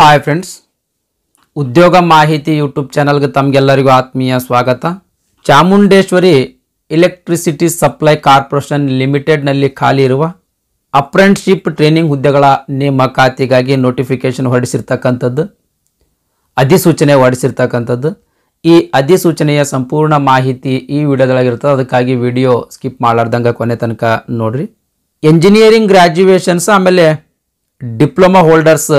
hi friends ಉದ್ಯೋಗ ಮಾಹಿತಿ YouTube ಚಾನಲ್ಗೆ ತಮಗೆಲ್ಲರಿಗೂ ಆತ್ಮೀಯ ಸ್ವಾಗತ ಚಾಮುಂಡೇಶ್ವರಿ ಎಲೆಕ್ಟ್ರಿಸಿಟಿ ಸಪ್ಲೈ ಕಾರ್ಪೊರೇಷನ್ ಲಿಮಿಟೆಡ್ನಲ್ಲಿ ಖಾಲಿ ಇರುವ ಅಪ್ರೆಂಟ್ಶಿಪ್ ಟ್ರೈನಿಂಗ್ ಹುದ್ದೆಗಳ ನೇಮಕಾತಿಗಾಗಿ ನೋಟಿಫಿಕೇಷನ್ ಹೊರಡಿಸಿರ್ತಕ್ಕಂಥದ್ದು ಅಧಿಸೂಚನೆ ಹೊರಡಿಸಿರ್ತಕ್ಕಂಥದ್ದು ಈ ಅಧಿಸೂಚನೆಯ ಸಂಪೂರ್ಣ ಮಾಹಿತಿ ಈ ವಿಡಿಯೋದೊಳಗಿರ್ತದೆ ಅದಕ್ಕಾಗಿ ವಿಡಿಯೋ ಸ್ಕಿಪ್ ಮಾಡಲಾರ್ದಂಗೆ ಕೊನೆ ತನಕ ನೋಡಿರಿ ಎಂಜಿನಿಯರಿಂಗ್ ಗ್ರ್ಯಾಜುಯೇಷನ್ಸ್ ಆಮೇಲೆ ಡಿಪ್ಲೊಮಾ ಹೋಲ್ಡರ್ಸ್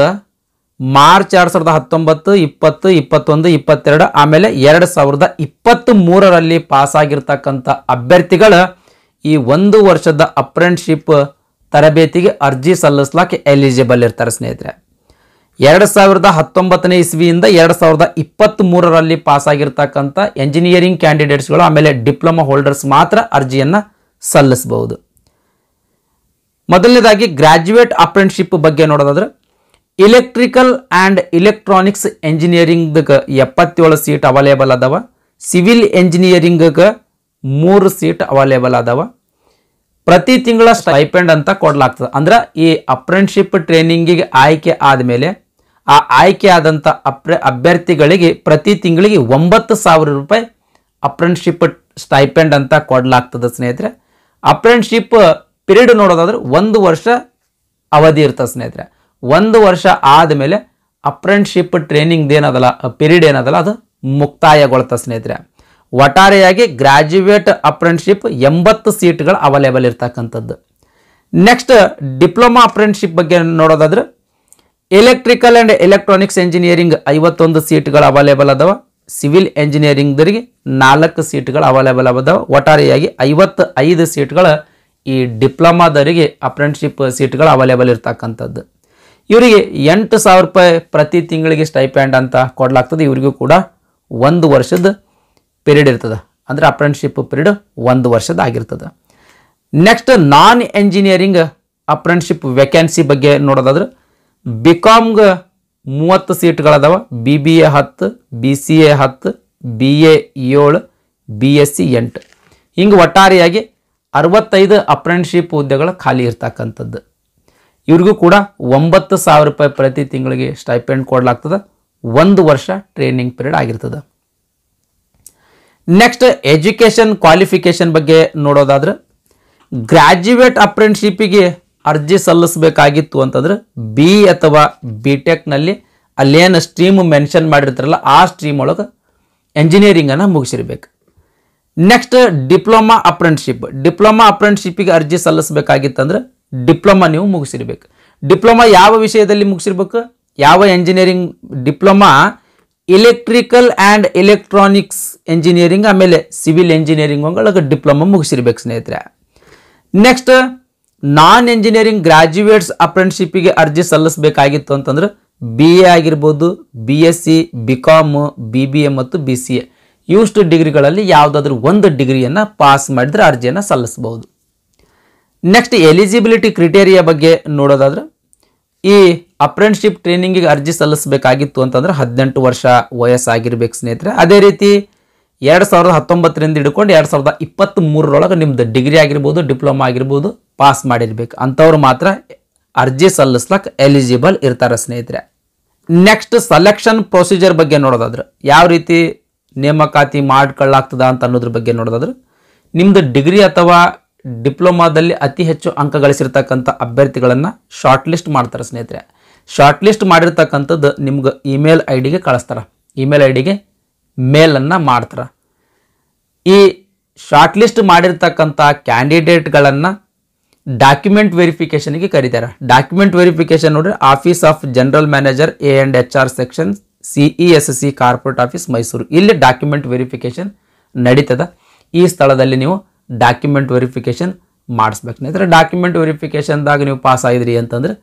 ಮಾರ್ಚ್ ಎರಡ್ ಸಾವಿರದ ಹತ್ತೊಂಬತ್ತು ಇಪ್ಪತ್ತು ಇಪ್ಪತ್ತೊಂದು ಇಪ್ಪತ್ತೆರಡು ಆಮೇಲೆ ಎರಡ್ ಸಾವಿರದ ಇಪ್ಪತ್ತ್ ಮೂರರಲ್ಲಿ ಪಾಸ್ ಆಗಿರ್ತಕ್ಕಂಥ ಅಭ್ಯರ್ಥಿಗಳ ಈ ಒಂದು ವರ್ಷದ ಅಪ್ರೆಂಟ್ಶಿಪ್ ತರಬೇತಿಗೆ ಅರ್ಜಿ ಸಲ್ಲಿಸ್ಲಾಕೆ ಎಲಿಜಿಬಲ್ ಇರ್ತಾರೆ ಸ್ನೇಹಿತರೆ ಎರಡ್ ಸಾವಿರದ ಹತ್ತೊಂಬತ್ತನೇ ಇಸ್ವಿಯಿಂದ ಎರಡ್ ಸಾವಿರದ ಇಪ್ಪತ್ತ್ ಮೂರರಲ್ಲಿ ಪಾಸ್ ಆಗಿರ್ತಕ್ಕಂಥ ಎಂಜಿನಿಯರಿಂಗ್ ಕ್ಯಾಂಡಿಡೇಟ್ಸ್ಗಳು ಆಮೇಲೆ ಡಿಪ್ಲೊಮಾ ಹೋಲ್ಡರ್ಸ್ ಮಾತ್ರ ಅರ್ಜಿಯನ್ನು ಸಲ್ಲಿಸಬಹುದು ಮೊದಲನೇದಾಗಿ ಗ್ರಾಜ್ಯುಯೇಟ್ ಅಪ್ರೆಂಟ್ಶಿಪ್ ಬಗ್ಗೆ ನೋಡೋದಾದ್ರೆ ಇಲೆಕ್ಟ್ರಿಕಲ್ ಆ್ಯಂಡ್ ಇಲೆಕ್ಟ್ರಾನಿಕ್ಸ್ ಎಂಜಿನಿಯರಿಂಗ್ಗೆ ಎಪ್ಪತ್ತೇಳು ಸೀಟ್ ಅವೈಲೇಬಲ್ ಅದಾವ ಸಿವಿಲ್ ಎಂಜಿನಿಯರಿಂಗ್ಗೆ ಮೂರು ಸೀಟ್ ಅವೈಲೇಬಲ್ ಅದಾವ ಪ್ರತಿ ತಿಂಗಳ ಸ್ಟೈಪೆಂಡ್ ಅಂತ ಕೊಡಲಾಗ್ತದೆ ಅಂದ್ರೆ ಈ ಅಪ್ರೆಂಟ್ಶಿಪ್ ಟ್ರೈನಿಂಗಿಗೆ ಆಯ್ಕೆ ಆದಮೇಲೆ ಆ ಆಯ್ಕೆ ಆದಂಥ ಅಪ್ರ ಅಭ್ಯರ್ಥಿಗಳಿಗೆ ಪ್ರತಿ ತಿಂಗಳಿಗೆ ಒಂಬತ್ತು ಸಾವಿರ ರೂಪಾಯಿ ಅಪ್ರೆಂಟ್ಶಿಪ್ ಸ್ಟೈಪೆಂಡ್ ಅಂತ ಕೊಡಲಾಗ್ತದೆ ಸ್ನೇಹಿತರೆ ಅಪ್ರೆಂಟ್ಶಿಪ್ ಪಿರಿಯಡ್ ನೋಡೋದಾದ್ರೆ ಒಂದು ವರ್ಷ ಅವಧಿ ಇರ್ತದೆ ಸ್ನೇಹಿತರೆ ಒಂದು ವರ್ಷ ಆದಮೇಲೆ ಅಪ್ರೆಂಟ್ಶಿಪ್ ಟ್ರೈನಿಂಗ್ ಏನದಲ್ಲ ಪೀರಿಯಡ್ ಏನದಲ್ಲ ಅದು ಮುಕ್ತಾಯಗೊಳ್ತ ಸ್ನೇಹಿತರೆ ಒಟ್ಟಾರೆಯಾಗಿ ಗ್ರ್ಯಾಜುಯೇಟ್ ಅಪ್ರೆಂಟ್ಶಿಪ್ ಎಂಬತ್ತು ಸೀಟ್ಗಳು ಅವೈಲೇಬಲ್ ಇರ್ತಕ್ಕಂಥದ್ದು ನೆಕ್ಸ್ಟ್ ಡಿಪ್ಲೊಮಾ ಅಪ್ರೆಂಟ್ಶಿಪ್ ಬಗ್ಗೆ ನೋಡೋದಾದ್ರೆ ಎಲೆಕ್ಟ್ರಿಕಲ್ ಆ್ಯಂಡ್ ಎಲೆಕ್ಟ್ರಾನಿಕ್ಸ್ ಎಂಜಿನಿಯರಿಂಗ್ ಐವತ್ತೊಂದು ಸೀಟ್ಗಳು ಅವೈಲೇಬಲ್ ಅದಾವ ಸಿವಿಲ್ ಎಂಜಿನಿಯರಿಂಗ್ದರಿಗೆ ನಾಲ್ಕು ಸೀಟ್ಗಳು ಅವೈಲೇಬಲ್ ಅದಾವ ಒಟ್ಟಾರೆಯಾಗಿ ಐವತ್ತು ಐದು ಸೀಟ್ಗಳು ಈ ಡಿಪ್ಲೊಮಾದವರಿಗೆ ಅಪ್ರೆಂಟ್ಶಿಪ್ ಸೀಟ್ಗಳು ಅವೈಲೇಬಲ್ ಇರ್ತಕ್ಕಂಥದ್ದು ಇವರಿಗೆ ಎಂಟು ಸಾವಿರ ರೂಪಾಯಿ ಪ್ರತಿ ತಿಂಗಳಿಗೆ ಸ್ಟೈಪ್ಯಾಂಡ್ ಅಂತ ಕೊಡಲಾಗ್ತದೆ ಇವರಿಗೂ ಕೂಡ ಒಂದು ವರ್ಷದ ಪೀರಿಯಡ್ ಇರ್ತದೆ ಅಂದರೆ ಅಪ್ರೆಂಟ್ಶಿಪ್ ಪಿರಿಯಡ್ ಒಂದು ವರ್ಷದ ಆಗಿರ್ತದೆ next non engineering apprenticeship vacancy ಬಗ್ಗೆ ನೋಡೋದಾದ್ರೆ ಬಿ ಕಾಮ್ಗೆ ಮೂವತ್ತು ಸೀಟ್ಗಳದಾವ ಬಿ ಬಿ ಎ ಹತ್ತು ಬಿ ಸಿ ಎ ಹತ್ತು ಬಿ ಎ ಏಳು ಬಿ ಎಸ್ ಸಿ ಎಂಟು ಹಿಂಗೆ ಒಟ್ಟಾರೆಯಾಗಿ ಅರವತ್ತೈದು ಅಪ್ರೆಂಟ್ಶಿಪ್ ಹುದ್ದೆಗಳು ಖಾಲಿ ಇರ್ತಕ್ಕಂಥದ್ದು ಇವ್ರಿಗೂ ಕೂಡ ಒಂಬತ್ತು ಸಾವಿರ ರೂಪಾಯಿ ಪ್ರತಿ ತಿಂಗಳಿಗೆ ಸ್ಟೈಪೆಂಡ್ ಕೊಡಲಾಗ್ತದೆ ಒಂದು ವರ್ಷ ಟ್ರೈನಿಂಗ್ ಪೀರಿಯಡ್ ಆಗಿರ್ತದೆ ನೆಕ್ಸ್ಟ್ ಎಜುಕೇಷನ್ ಕ್ವಾಲಿಫಿಕೇಷನ್ ಬಗ್ಗೆ ನೋಡೋದಾದ್ರೆ ಗ್ರ್ಯಾಜುಯೇಟ್ ಅಪ್ರೆಂಟ್ಶಿಪ್ಗೆ ಅರ್ಜಿ ಸಲ್ಲಿಸಬೇಕಾಗಿತ್ತು ಅಂತಂದ್ರೆ ಬಿ ಅಥವಾ ಬಿ ಟೆಕ್ನಲ್ಲಿ ಅಲ್ಲೇನು ಸ್ಟ್ರೀಮ್ ಮೆನ್ಷನ್ ಮಾಡಿರ್ತಾರಲ್ಲ ಆ ಸ್ಟ್ರೀಮ್ ಒಳಗೆ ಎಂಜಿನಿಯರಿಂಗನ್ನು ಮುಗಿಸಿರ್ಬೇಕು ನೆಕ್ಸ್ಟ್ ಡಿಪ್ಲೊಮಾ ಅಪ್ರೆಂಟ್ಶಿಪ್ ಡಿಪ್ಲೊಮಾ ಅಪ್ರೆಂಟ್ಶಿಪ್ಪಿಗೆ ಅರ್ಜಿ ಸಲ್ಲಿಸಬೇಕಾಗಿತ್ತಂದ್ರೆ ಡಿಪ್ಲೊಮ ನೀವು ಮುಗಿಸಿರ್ಬೇಕು ಡಿಪ್ಲೊಮ ಯಾವ ವಿಷಯದಲ್ಲಿ ಮುಗಿಸಿರ್ಬೇಕು ಯಾವ engineering diploma electrical and electronics engineering ಆಮೇಲೆ ಸಿವಿಲ್ ಎಂಜಿನಿಯರಿಂಗ್ ಒಳಗೆ ಡಿಪ್ಲೊಮ ಮುಗಿಸಿರ್ಬೇಕು ಸ್ನೇಹಿತರೆ ನೆಕ್ಸ್ಟ್ ನಾನ್ ಎಂಜಿನಿಯರಿಂಗ್ ಗ್ರಾಜ್ಯುಯೇಟ್ಸ್ ಅಪ್ರೆಂಟ್ಶಿಪ್ಗೆ ಅರ್ಜಿ ಸಲ್ಲಿಸಬೇಕಾಗಿತ್ತು ಅಂತಂದ್ರೆ ಬಿ ಎ ಆಗಿರ್ಬೋದು B S C B com B B A ಮತ್ತು ಬಿ ಸಿ ಎ ಇವಷ್ಟು ಡಿಗ್ರಿಗಳಲ್ಲಿ ಯಾವುದಾದ್ರೂ ಒಂದು ಡಿಗ್ರಿಯನ್ನು ಪಾಸ್ ಮಾಡಿದರೆ ಅರ್ಜಿಯನ್ನು ಸಲ್ಲಿಸಬಹುದು ನೆಕ್ಸ್ಟ್ ಎಲಿಜಿಬಿಲಿಟಿ ಕ್ರಿಟೇರಿಯಾ ಬಗ್ಗೆ ನೋಡೋದಾದ್ರೆ ಈ ಟ್ರೈನಿಂಗ್ ಟ್ರೈನಿಂಗಿಗೆ ಅರ್ಜಿ ಸಲ್ಲಿಸಬೇಕಾಗಿತ್ತು ಅಂತಂದ್ರೆ ಹದಿನೆಂಟು ವರ್ಷ ವಯಸ್ಸಾಗಿರ್ಬೇಕು ಸ್ನೇಹಿತರೆ ಅದೇ ರೀತಿ ಎರಡು ಸಾವಿರದ ಹತ್ತೊಂಬತ್ತರಿಂದ ಹಿಡ್ಕೊಂಡು ಎರಡು ಸಾವಿರದ ಇಪ್ಪತ್ತ್ ಮೂರರೊಳಗೆ ನಿಮ್ದು ಡಿಗ್ರಿ ಆಗಿರ್ಬೋದು ಡಿಪ್ಲೊಮಾ ಆಗಿರ್ಬೋದು ಪಾಸ್ ಮಾಡಿರ್ಬೇಕು ಅಂಥವ್ರು ಮಾತ್ರ ಅರ್ಜಿ ಸಲ್ಲಿಸ್ಲಕ್ಕೆ ಎಲಿಜಿಬಲ್ ಇರ್ತಾರೆ ಸ್ನೇಹಿತರೆ ನೆಕ್ಸ್ಟ್ ಸೆಲೆಕ್ಷನ್ ಪ್ರೊಸೀಜರ್ ಬಗ್ಗೆ ನೋಡೋದಾದ್ರೆ ಯಾವ ರೀತಿ ನೇಮಕಾತಿ ಮಾಡ್ಕೊಳ್ಳಾಗ್ತದ ಅಂತ ಅನ್ನೋದ್ರ ಬಗ್ಗೆ ನೋಡೋದಾದ್ರೆ ನಿಮ್ಮದು ಡಿಗ್ರಿ ಅಥವಾ ಡಿಪ್ಲೊಮಾದಲ್ಲಿ ಅತಿ ಹೆಚ್ಚು ಅಂಕ ಗಳಿಸಿರ್ತಕ್ಕಂಥ ಅಭ್ಯರ್ಥಿಗಳನ್ನು ಶಾರ್ಟ್ ಲಿಸ್ಟ್ ಮಾಡ್ತಾರೆ ಸ್ನೇಹಿತರೆ ಶಾರ್ಟ್ ಲಿಸ್ಟ್ ಮಾಡಿರ್ತಕ್ಕಂಥದ್ದು ನಿಮ್ಗೆ ಇಮೇಲ್ ಐ ಡಿಗೆ ಕಳಿಸ್ತಾರೆ ಇಮೇಲ್ ಐ ಡಿಗೆ ಮೇಲನ್ನು ಮಾಡ್ತಾರೆ ಈ ಶಾರ್ಟ್ ಲಿಸ್ಟ್ ಮಾಡಿರ್ತಕ್ಕಂಥ ಕ್ಯಾಂಡಿಡೇಟ್ಗಳನ್ನು ಡಾಕ್ಯುಮೆಂಟ್ ವೆರಿಫಿಕೇಷನ್ಗೆ ಕರೀತಾರೆ ಡಾಕ್ಯುಮೆಂಟ್ ವೆರಿಫಿಕೇಶನ್ ನೋಡ್ರಿ office of general manager A and H R section C E S C corporate office Mysuru ಇಲ್ಲಿ ಡಾಕ್ಯುಮೆಂಟ್ ವೆರಿಫಿಕೇಶನ್ ನಡೀತದ ಈ ಸ್ಥಳದಲ್ಲಿ ನೀವು ಡಾಕ್ಯುಮೆಂಟ್ ವೆರಿಫಿಕೇಶನ್ ಮಾಡಿಸ್ಬೇಕು ಸ್ನೇಹಿತರೆ ಡಾಕ್ಯುಮೆಂಟ್ ವೆರಿಫಿಕೇಷನ್ದಾಗ ನೀವು ಪಾಸ್ ಆಗಿದ್ರಿ ಅಂತಂದರೆ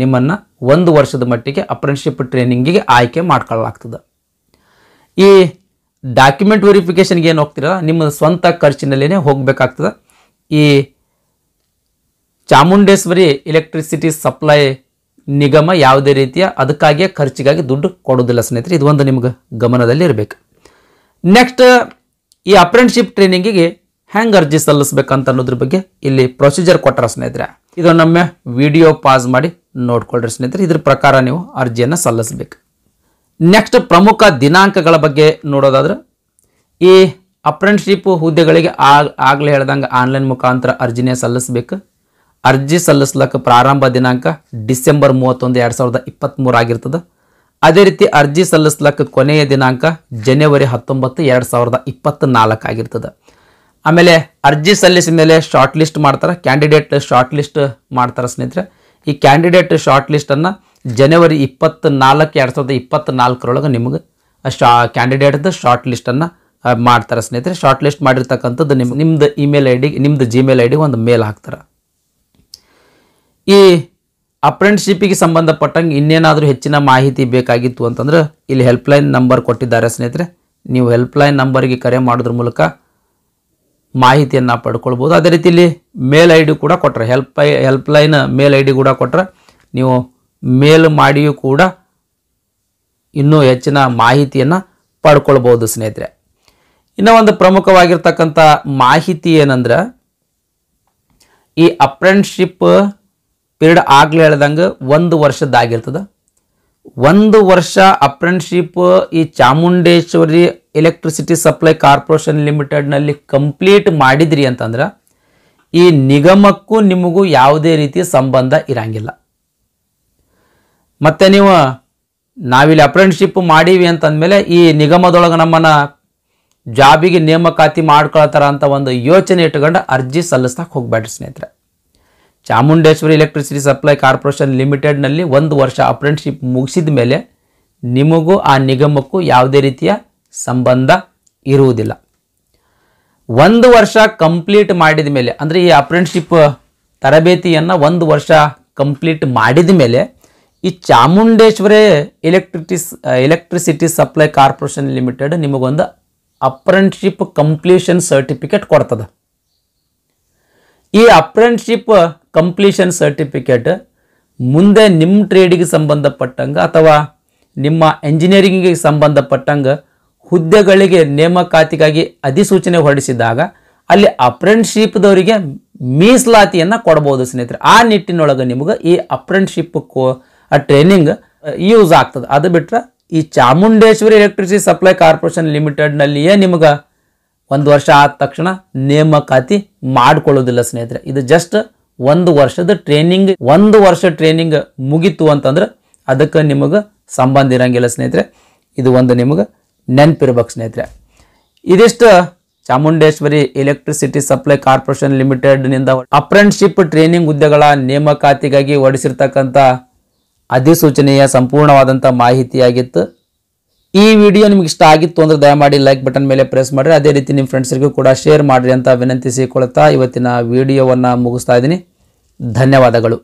ನಿಮ್ಮನ್ನು ಒಂದು ವರ್ಷದ ಮಟ್ಟಿಗೆ ಅಪ್ರೆಂಟಿಶಿಪ್ ಟ್ರೈನಿಂಗಿಗೆ ಆಯ್ಕೆ ಮಾಡ್ಕೊಳ್ಳಾಗ್ತದೆ ಈ ಡಾಕ್ಯುಮೆಂಟ್ ವೆರಿಫಿಕೇಷನ್ಗೆ ಏನು ಹೋಗ್ತಿರಲ್ಲ ನಿಮ್ಮ ಸ್ವಂತ ಖರ್ಚಿನಲ್ಲೇ ಹೋಗಬೇಕಾಗ್ತದೆ ಈ ಚಾಮುಂಡೇಶ್ವರಿ ಎಲೆಕ್ಟ್ರಿಸಿಟಿ ಸಪ್ಲೈ ನಿಗಮ ಯಾವುದೇ ರೀತಿಯ ಅದಕ್ಕಾಗಿಯೇ ಖರ್ಚಿಗಾಗಿ ದುಡ್ಡು ಕೊಡೋದಿಲ್ಲ ಸ್ನೇಹಿತರೆ ಇದು ಒಂದು ನಿಮ್ಗೆ ಗಮನದಲ್ಲಿ ಇರಬೇಕು ನೆಕ್ಸ್ಟ್ ಈ ಅಪ್ರೆಂಟ್ಶಿಪ್ ಟ್ರೈನಿಂಗಿಗೆ ಹೆಂಗೆ ಅರ್ಜಿ ಸಲ್ಲಿಸ್ಬೇಕಂತ ಅನ್ನೋದ್ರ ಬಗ್ಗೆ ಇಲ್ಲಿ ಪ್ರೊಸೀಜರ್ ಕೊಟ್ಟರ ಸ್ನೇಹಿತರೆ ಇದನ್ನೊಮ್ಮೆ ವಿಡಿಯೋ ಪಾಸ್ ಮಾಡಿ ನೋಡ್ಕೊಳ್ರಿ ಸ್ನೇಹಿತರೆ ಇದ್ರ ಪ್ರಕಾರ ನೀವು ಅರ್ಜಿಯನ್ನು ಸಲ್ಲಿಸಬೇಕು ನೆಕ್ಸ್ಟ್ ಪ್ರಮುಖ ದಿನಾಂಕಗಳ ಬಗ್ಗೆ ನೋಡೋದಾದ್ರೆ ಈ ಅಪ್ರೆಂಟ್ಶಿಪ್ ಹುದ್ದೆಗಳಿಗೆ ಆಗ್ಲೇ ಆಗಲೇ ಹೇಳ್ದಂಗೆ ಆನ್ಲೈನ್ ಮುಖಾಂತರ ಅರ್ಜಿನೇ ಸಲ್ಲಿಸಬೇಕು ಅರ್ಜಿ ಸಲ್ಲಿಸ್ಲಕ್ಕ ಪ್ರಾರಂಭ ದಿನಾಂಕ ಡಿಸೆಂಬರ್ ಮೂವತ್ತೊಂದು ಎರಡು ಸಾವಿರದ ಇಪ್ಪತ್ತ್ಮೂರು ಆಗಿರ್ತದೆ ಅದೇ ರೀತಿ ಅರ್ಜಿ ಸಲ್ಲಿಸ್ಲಕ್ಕ ಕೊನೆಯ ದಿನಾಂಕ ಜನವರಿ ಹತ್ತೊಂಬತ್ತು ಎರಡು ಸಾವಿರದ ಇಪ್ಪತ್ತ್ನಾಲ್ಕು ಆಗಿರ್ತದೆ ಆಮೇಲೆ ಅರ್ಜಿ ಸಲ್ಲಿಸಿದ ಮೇಲೆ ಶಾರ್ಟ್ ಲಿಸ್ಟ್ ಮಾಡ್ತಾರೆ ಕ್ಯಾಂಡಿಡೇಟ್ ಶಾರ್ಟ್ ಲಿಸ್ಟ್ ಮಾಡ್ತಾರೆ ಸ್ನೇಹಿತರೆ ಈ ಕ್ಯಾಂಡಿಡೇಟ್ ಶಾರ್ಟ್ ಲಿಸ್ಟನ್ನು ಜನವರಿ ಇಪ್ಪತ್ತ ನಾಲ್ಕು ಎರಡು ಸಾವಿರದ ಇಪ್ಪತ್ತ್ನಾಲ್ಕರೊಳಗೆ ನಿಮಗೆ ಶಾ ಕ್ಯಾಂಡಿಡೇಟ್ದು ಶಾರ್ಟ್ ಲಿಸ್ಟನ್ನು ಮಾಡ್ತಾರೆ ಸ್ನೇಹಿತರೆ ಶಾರ್ಟ್ ಲಿಸ್ಟ್ ಮಾಡಿರ್ತಕ್ಕಂಥದ್ದು ನಿಮ್ಮ ನಿಮ್ಮದು ಇಮೇಲ್ ಐ ಡಿಗೆ ನಿಮ್ಮದು ಜಿಮೇಲ್ ಐ ಡಿಗೆ ಒಂದು ಮೇಲ್ ಹಾಕ್ತಾರೆ ಈ ಅಪ್ರೆಂಟ್ಶಿಪ್ಪಿಗೆ ಸಂಬಂಧಪಟ್ಟಂಗೆ ಇನ್ನೇನಾದರೂ ಹೆಚ್ಚಿನ ಮಾಹಿತಿ ಬೇಕಾಗಿತ್ತು ಅಂತಂದ್ರೆ ಇಲ್ಲಿ ಹೆಲ್ಪ್ಲೈನ್ ನಂಬರ್ ಕೊಟ್ಟಿದ್ದಾರೆ ಸ್ನೇಹಿತರೆ ನೀವು ಹೆಲ್ಪ್ಲೈನ್ ನಂಬರಿಗೆ ಕರೆ ಮಾಡೋದ್ರ ಮೂಲಕ ಮಾಹಿತಿಯನ್ನು ಪಡ್ಕೊಳ್ಬೋದು ಅದೇ ಇಲ್ಲಿ ಮೇಲ್ ಐ ಡಿ ಕೂಡ ಕೊಟ್ಟರೆ help I helpline mail I D ಕೂಡ ಕೊಟ್ಟರೆ ನೀವು ಮೇಲ್ ಮಾಡಿಯೂ ಕೂಡ ಇನ್ನೂ ಹೆಚ್ಚಿನ ಮಾಹಿತಿಯನ್ನು ಪಡ್ಕೊಳ್ಬೋದು ಸ್ನೇಹಿತರೆ ಇನ್ನೂ ಒಂದು ಪ್ರಮುಖವಾಗಿರ್ತಕ್ಕಂಥ ಮಾಹಿತಿ ಏನಂದ್ರೆ ಈ ಅಪ್ರೆಂಟ್ಶಿಪ್ ಪೀರಿಯಡ್ ಆಗಲೇ ಹೇಳ್ದಂಗೆ ಒಂದು ವರ್ಷದ್ದಾಗಿರ್ತದೆ ಒಂದು ವರ್ಷ ಅಪ್ರೆಂಟ್ಶಿಪ್ ಈ ಚಾಮುಂಡೇಶ್ವರಿ ಎಲೆಕ್ಟ್ರಿಸಿಟಿ ಸಪ್ಲೈ ಕಾರ್ಪೊರೇಷನ್ ಲಿಮಿಟೆಡ್ನಲ್ಲಿ ಕಂಪ್ಲೀಟ್ ಮಾಡಿದ್ರಿ ಅಂತಂದ್ರೆ ಈ ನಿಗಮಕ್ಕೂ ನಿಮಗೂ ಯಾವುದೇ ರೀತಿಯ ಸಂಬಂಧ ಇರಂಗಿಲ್ಲ ಮತ್ತು ನೀವು ನಾವಿಲ್ಲಿ ಅಪ್ರೆಂಟ್ಶಿಪ್ ಮಾಡೀವಿ ಅಂತಂದಮೇಲೆ ಈ ನಿಗಮದೊಳಗೆ ನಮ್ಮನ್ನು ಜಾಬಿಗೆ ನೇಮಕಾತಿ ಮಾಡ್ಕೊಳ್ತಾರ ಅಂತ ಒಂದು ಯೋಚನೆ ಇಟ್ಕೊಂಡು ಅರ್ಜಿ ಸಲ್ಲಿಸ್ತಾ ಹೋಗ್ಬೇಡ್ರಿ ಸ್ನೇಹಿತರೆ ಚಾಮುಂಡೇಶ್ವರಿ ಎಲೆಕ್ಟ್ರಿಸಿಟಿ ಸಪ್ಲೈ ಕಾರ್ಪೊರೇಷನ್ ಲಿಮಿಟೆಡ್ನಲ್ಲಿ ಒಂದು ವರ್ಷ ಅಪ್ರೆಂಟ್ಶಿಪ್ ಮುಗಿಸಿದ ಮೇಲೆ ನಿಮಗೂ ಆ ನಿಗಮಕ್ಕೂ ಯಾವುದೇ ರೀತಿಯ ಸಂಬಂಧ ಇರುವುದಿಲ್ಲ ಒಂದು ವರ್ಷ ಕಂಪ್ಲೀಟ್ ಮಾಡಿದ ಮೇಲೆ ಅಂದರೆ ಈ ಅಪ್ರೆಂಟ್ಶಿಪ್ ತರಬೇತಿಯನ್ನು ಒಂದು ವರ್ಷ ಕಂಪ್ಲೀಟ್ ಮಾಡಿದ ಮೇಲೆ ಈ ಚಾಮುಂಡೇಶ್ವರಿ ಎಲೆಕ್ಟ್ರಿಟಿಸ್ ಎಲೆಕ್ಟ್ರಿಸಿಟಿ ಸಪ್ಲೈ ಕಾರ್ಪೊರೇಷನ್ ಲಿಮಿಟೆಡ್ ನಿಮಗೊಂದು ಅಪ್ರೆಂಟ್ಶಿಪ್ ಕಂಪ್ಲೀಷನ್ ಸರ್ಟಿಫಿಕೇಟ್ ಕೊಡ್ತದೆ ಈ ಅಪ್ರೆಂಟ್ಶಿಪ್ ಕಂಪ್ಲೀಷನ್ ಸರ್ಟಿಫಿಕೇಟ್ ಮುಂದೆ ನಿಮ್ಮ ಟ್ರೇಡಿಗೆ ಸಂಬಂಧಪಟ್ಟಂಗೆ ಅಥವಾ ನಿಮ್ಮ ಎಂಜಿನಿಯರಿಂಗಿಗೆ ಸಂಬಂಧಪಟ್ಟಂಗೆ ಹುದ್ದೆಗಳಿಗೆ ನೇಮಕಾತಿಗಾಗಿ ಅಧಿಸೂಚನೆ ಹೊರಡಿಸಿದಾಗ ಅಲ್ಲಿ ಅಪ್ರೆಂಟ್ಶಿಪ್ದವರಿಗೆ ಮೀಸಲಾತಿಯನ್ನು ಕೊಡ್ಬೋದು ಸ್ನೇಹಿತರೆ ಆ ನಿಟ್ಟಿನೊಳಗೆ ನಿಮಗೆ ಈ ಅಪ್ರೆಂಟ್ಶಿಪ್ ಕೋ ಆ ಟ್ರೈನಿಂಗ್ ಯೂಸ್ ಆಗ್ತದೆ ಅದು ಬಿಟ್ಟರೆ ಈ ಚಾಮುಂಡೇಶ್ವರಿ ಎಲೆಕ್ಟ್ರಿಸಿಟಿ ಸಪ್ಲೈ ಕಾರ್ಪೊರೇಷನ್ ಲಿಮಿಟೆಡ್ನಲ್ಲಿಯೇ ನಿಮಗೆ ಒಂದು ವರ್ಷ ಆದ ತಕ್ಷಣ ನೇಮಕಾತಿ ಮಾಡಿಕೊಳ್ಳೋದಿಲ್ಲ ಸ್ನೇಹಿತರೆ ಇದು ಜಸ್ಟ್ ಒಂದು ವರ್ಷದ ಟ್ರೈನಿಂಗ್ ಒಂದು ವರ್ಷ ಟ್ರೈನಿಂಗ್ ಮುಗೀತು ಅಂತಂದ್ರೆ ಅದಕ್ಕೆ ನಿಮಗೆ ಸಂಬಂಧ ಇರಂಗಿಲ್ಲ ಸ್ನೇಹಿತರೆ ಇದು ಒಂದು ನಿಮಗೆ ನೆನಪಿರ್ಬೇಕು ಸ್ನೇಹಿತರೆ ಇದಿಷ್ಟು ಚಾಮುಂಡೇಶ್ವರಿ ಎಲೆಕ್ಟ್ರಿಸಿಟಿ ಸಪ್ಲೈ ಕಾರ್ಪೊರೇಷನ್ ಲಿಮಿಟೆಡ್ನಿಂದ ಅಪ್ರೆಂಟ್ಶಿಪ್ ಟ್ರೈನಿಂಗ್ ಹುದ್ದೆಗಳ ನೇಮಕಾತಿಗಾಗಿ ಹೊರಡಿಸಿರ್ತಕ್ಕಂಥ ಅಧಿಸೂಚನೆಯ ಸಂಪೂರ್ಣವಾದಂಥ ಮಾಹಿತಿಯಾಗಿತ್ತು ಈ ವಿಡಿಯೋ ನಿಮ್ಗೆ ಇಷ್ಟ ಆಗಿತ್ತು ಅಂದರೆ ದಯಮಾಡಿ ಲೈಕ್ ಬಟನ್ ಮೇಲೆ ಪ್ರೆಸ್ ಮಾಡಿರಿ ಅದೇ ರೀತಿ ನಿಮ್ಮ ಫ್ರೆಂಡ್ಸ್ಗೂ ಕೂಡ ಶೇರ್ ಮಾಡಿರಿ ಅಂತ ವಿನಂತಿಸಿಕೊಳ್ತಾ ಇವತ್ತಿನ ವಿಡಿಯೋವನ್ನು ಮುಗಿಸ್ತಾ ಇದ್ದೀನಿ ಧನ್ಯವಾದಗಳು